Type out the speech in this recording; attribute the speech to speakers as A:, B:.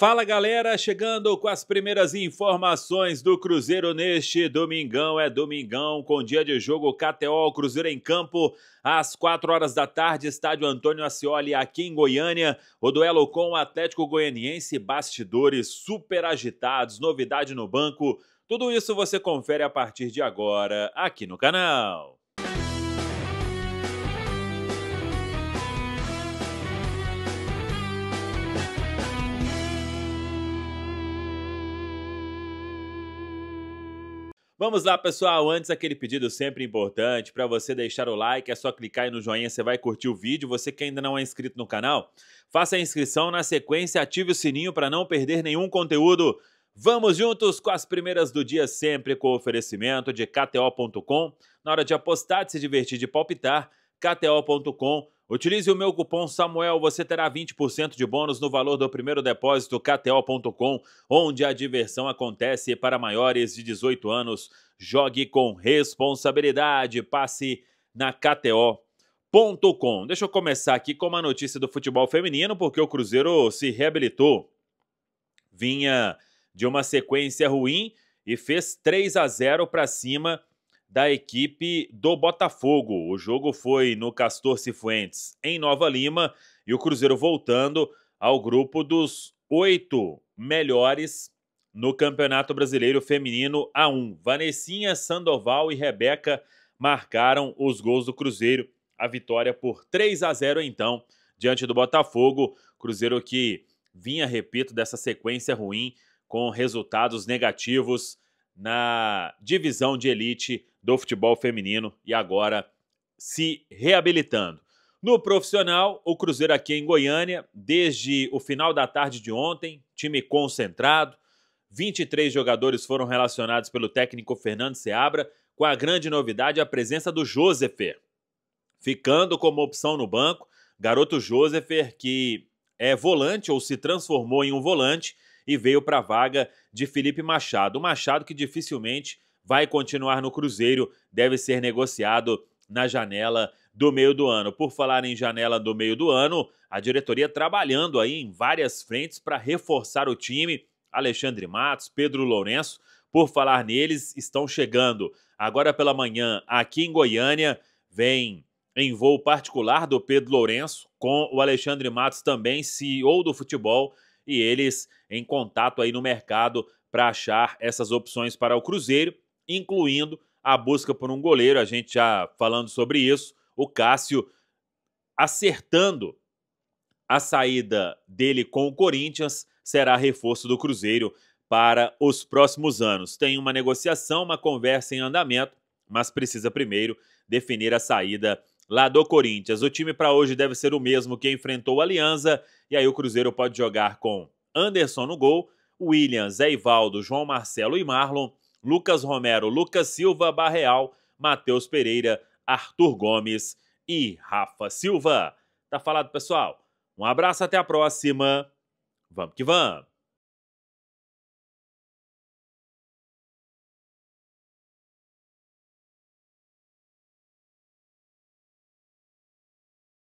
A: Fala galera, chegando com as primeiras informações do Cruzeiro neste domingão. É domingão com dia de jogo KTO, Cruzeiro em campo, às 4 horas da tarde, estádio Antônio Ascioli, aqui em Goiânia. O duelo com o Atlético Goianiense, bastidores super agitados, novidade no banco. Tudo isso você confere a partir de agora aqui no canal. Vamos lá, pessoal. Antes, aquele pedido sempre importante para você deixar o like. É só clicar aí no joinha, você vai curtir o vídeo. Você que ainda não é inscrito no canal, faça a inscrição na sequência, ative o sininho para não perder nenhum conteúdo. Vamos juntos com as primeiras do dia, sempre com o oferecimento de KTO.com. Na hora de apostar, de se divertir, de palpitar, kto.com.br. Utilize o meu cupom Samuel, você terá 20% de bônus no valor do primeiro depósito KTO.com, onde a diversão acontece para maiores de 18 anos. Jogue com responsabilidade, passe na KTO.com. Deixa eu começar aqui com uma notícia do futebol feminino, porque o Cruzeiro se reabilitou. Vinha de uma sequência ruim e fez 3 a 0 para cima da equipe do Botafogo. O jogo foi no Castor Cifuentes, em Nova Lima, e o Cruzeiro voltando ao grupo dos oito melhores no Campeonato Brasileiro Feminino A1. Vanessinha, Sandoval e Rebeca marcaram os gols do Cruzeiro. A vitória por 3 a 0 então, diante do Botafogo. Cruzeiro que vinha, repito, dessa sequência ruim com resultados negativos na divisão de elite do futebol feminino e agora se reabilitando. No profissional, o Cruzeiro aqui em Goiânia, desde o final da tarde de ontem, time concentrado, 23 jogadores foram relacionados pelo técnico Fernando Seabra, com a grande novidade a presença do Josefer, ficando como opção no banco, garoto Josefer que é volante ou se transformou em um volante, e veio para a vaga de Felipe Machado. O Machado que dificilmente vai continuar no Cruzeiro, deve ser negociado na janela do meio do ano. Por falar em janela do meio do ano, a diretoria trabalhando aí em várias frentes para reforçar o time. Alexandre Matos, Pedro Lourenço, por falar neles, estão chegando agora pela manhã aqui em Goiânia. Vem em voo particular do Pedro Lourenço, com o Alexandre Matos também, CEO do futebol, e eles em contato aí no mercado para achar essas opções para o Cruzeiro, incluindo a busca por um goleiro. A gente já falando sobre isso, o Cássio acertando a saída dele com o Corinthians será reforço do Cruzeiro para os próximos anos. Tem uma negociação, uma conversa em andamento, mas precisa primeiro definir a saída lá do Corinthians. O time para hoje deve ser o mesmo que enfrentou o Alianza, e aí o Cruzeiro pode jogar com Anderson no gol, William, Zé Ivaldo, João Marcelo e Marlon, Lucas Romero, Lucas Silva, Barreal, Matheus Pereira, Arthur Gomes e Rafa Silva. Tá falado, pessoal? Um abraço, até a próxima. Vamos que vamos!